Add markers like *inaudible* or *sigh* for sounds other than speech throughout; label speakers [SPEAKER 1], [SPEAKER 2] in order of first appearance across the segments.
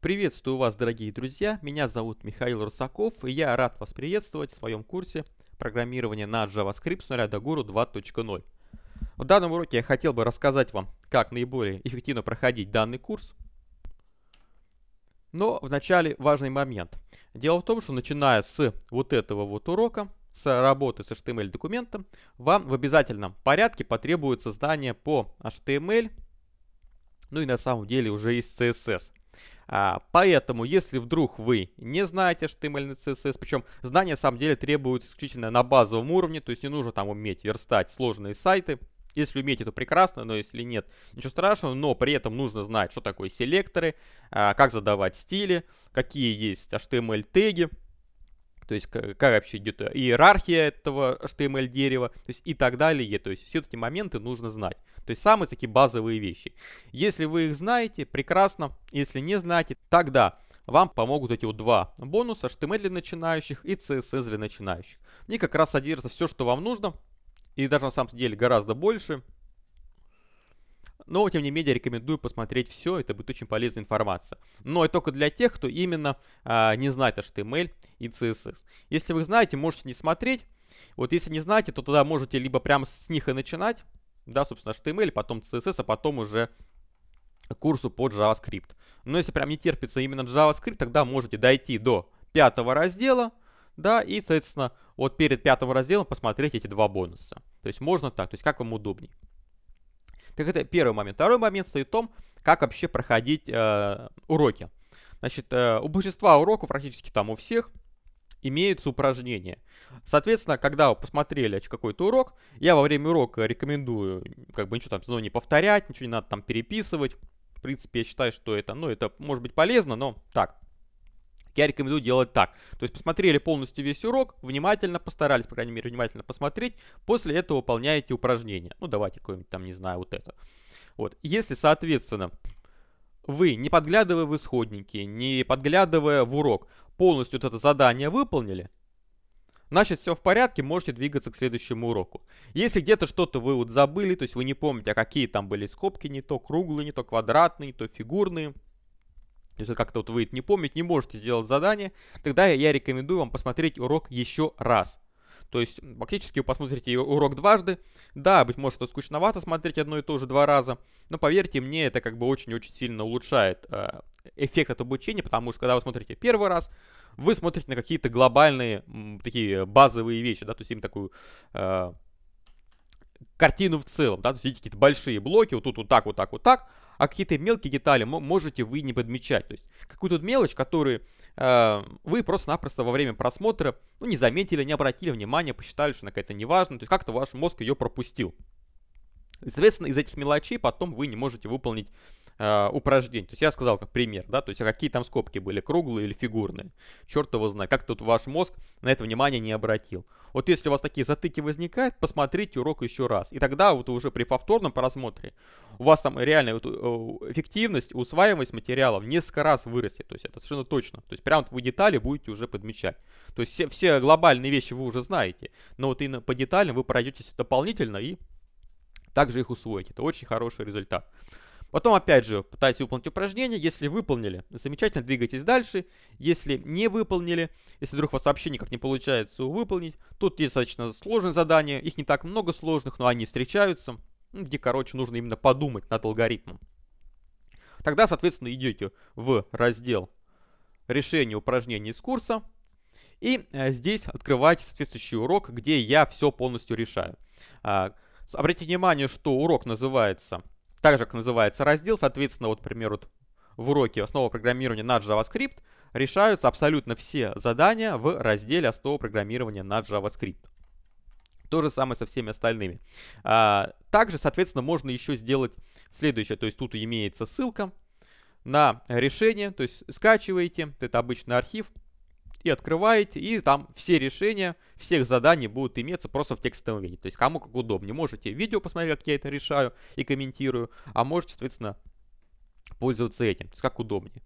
[SPEAKER 1] Приветствую вас, дорогие друзья! Меня зовут Михаил Русаков, и я рад вас приветствовать в своем курсе программирования на JavaScript с нуля до гуру 2.0. В данном уроке я хотел бы рассказать вам, как наиболее эффективно проходить данный курс. Но вначале важный момент. Дело в том, что начиная с вот этого вот урока, с работы с HTML-документом, эм вам в обязательном порядке потребуется знание по HTML, эм ну и на самом деле уже из CSS. А, поэтому, если вдруг вы не знаете HTML и CSS, причем знания, на самом деле, требуются исключительно на базовом уровне, то есть не нужно там уметь верстать сложные сайты, если умеете, то прекрасно, но если нет, ничего страшного. Но при этом нужно знать, что такое селекторы, а, как задавать стили, какие есть HTML-теги, то есть как вообще идет э, иерархия этого HTML-дерева, эм то есть и так далее. То есть все эти моменты нужно знать. То есть самые такие базовые вещи. Если вы их знаете, прекрасно. Если не знаете, тогда вам помогут эти вот два бонуса HTML эм для начинающих и CSS для начинающих. В них как раз содержится все, что вам нужно. И даже на самом деле гораздо больше. Но, тем не менее, рекомендую посмотреть все, это будет очень полезная информация. Но и только для тех, кто именно а, не знает HTML и CSS. Если вы знаете, можете не смотреть. Вот если не знаете, то тогда можете либо прямо с них и начинать, да, собственно, HTML, потом CSS, а потом уже курсу по JavaScript. Но если прям не терпится именно JavaScript, тогда можете дойти до пятого раздела, да, и, соответственно, вот перед пятым разделом посмотреть эти два бонуса. То есть можно так, то есть как вам удобней. Так это первый момент. Второй момент стоит в том, как вообще проходить э, уроки. Значит, э, у большинства уроков, практически там у всех, имеются упражнения. Соответственно, когда вы посмотрели какой-то урок, я во время урока рекомендую как бы ничего там снова ну, не повторять, ничего не надо там переписывать. В принципе, я считаю, что это, ну, это может быть полезно, но так я рекомендую делать так. То есть посмотрели полностью весь урок, внимательно постарались, по крайней мере, внимательно посмотреть, после этого выполняете упражнение. Ну, давайте какое-нибудь там, не знаю, вот это. Вот. Если, соответственно, вы, не подглядывая в исходники, не подглядывая в урок, полностью вот это задание выполнили, значит все в порядке, можете двигаться к следующему уроку. Если где-то что-то вы вот забыли, то есть вы не помните, а какие там были скобки, не то круглые, не то квадратные, не то фигурные – если как-то вот вы это не помните, не можете сделать задание, тогда я рекомендую вам посмотреть урок еще раз. То есть, фактически вы посмотрите урок дважды. Да, быть может, это скучновато смотреть одно и то же два раза, но поверьте мне, это как бы очень-очень сильно улучшает э, эффект от обучения, потому что когда вы смотрите первый раз, вы смотрите на какие-то глобальные, м, такие базовые вещи, да, то есть им такую... Э, картину в целом, да, то есть видите какие-то большие блоки, вот тут вот так, вот так, вот так, а какие-то мелкие детали можете вы не подмечать. То есть какую-то мелочь, которую э, вы просто-напросто во время просмотра ну, не заметили, не обратили внимания, посчитали, что она какая-то неважная, то есть как-то ваш мозг ее пропустил. И, соответственно, из этих мелочей потом вы не можете выполнить э, упражнение. То есть я сказал как пример, да, то есть а какие там скобки были, круглые или фигурные. Черт его знает, как тут ваш мозг на это внимание не обратил. Вот если у вас такие затыки возникают, посмотрите урок еще раз. И тогда вот уже при повторном просмотре у вас там реальная вот, э, эффективность, усваиваемость материалов несколько раз вырастет. То есть это совершенно точно. То есть прямо вот вы детали будете уже подмечать. То есть все, все глобальные вещи вы уже знаете, но вот и по деталям вы пройдетесь дополнительно и также их усвоить. Это очень хороший результат. Потом, опять же, пытайтесь выполнить упражнение. Если выполнили, замечательно, двигайтесь дальше. Если не выполнили, если вдруг у вас вообще никак не получается выполнить, тут есть достаточно сложные задания. Их не так много сложных, но они встречаются, ну, где, короче, нужно именно подумать над алгоритмом. Тогда, соответственно, идете в раздел «Решение упражнений из курса». И э, здесь открывайте соответствующий урок, где я все полностью решаю. А, Обратите внимание, что урок называется, так же, как называется раздел, соответственно, вот, к примеру, вот в уроке «Основа программирования на JavaScript» решаются абсолютно все задания в разделе «Основа программирования на JavaScript». То же самое со всеми остальными. А, также, соответственно, можно еще сделать следующее. То есть тут имеется ссылка на решение, то есть скачиваете, это обычный архив, и открываете, и там все решения всех заданий будут иметься просто в текстовом виде. То есть кому как удобнее. Можете видео посмотреть, как я это решаю и комментирую, а можете, соответственно, пользоваться этим, то есть как удобнее.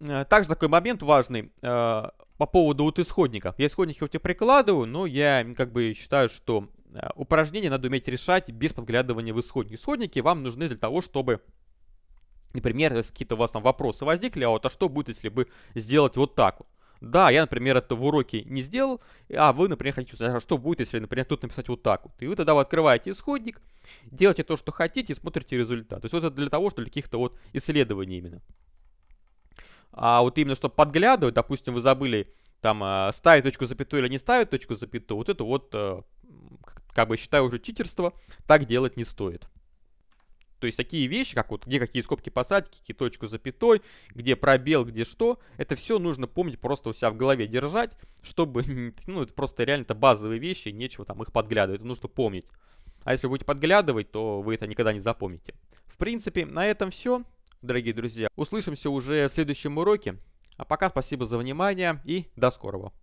[SPEAKER 1] Э, также такой момент важный э, по поводу вот исходников. Я исходники у тебя прикладываю, но я как бы считаю, что э, упражнения надо уметь решать без подглядывания в исходники. Исходники вам нужны для того, чтобы Например, какие-то у вас там вопросы возникли, а вот а что будет, если бы сделать вот так вот? Да, я, например, это в уроке не сделал, а вы, например, хотите узнать, а что будет, если, например, тут написать вот так вот. И вы тогда вы открываете исходник, делаете то, что хотите, и смотрите результат. То есть вот это для того, что для каких-то вот исследований именно. А вот именно, чтобы подглядывать, допустим, вы забыли там э, ставить точку запятую или не ставить точку запятую, вот это вот, э, как бы считаю, уже читерство, так делать не стоит. То есть такие вещи, как вот где какие скобки посадки, какие точку запятой, где пробел, где что, это все нужно помнить просто у себя в голове держать, чтобы, *laughs* ну, это просто реально это базовые вещи, нечего там их подглядывать, это нужно помнить. А если вы будете подглядывать, то вы это никогда не запомните. В принципе, на этом все, дорогие друзья. Услышимся уже в следующем уроке. А пока спасибо за внимание и до скорого.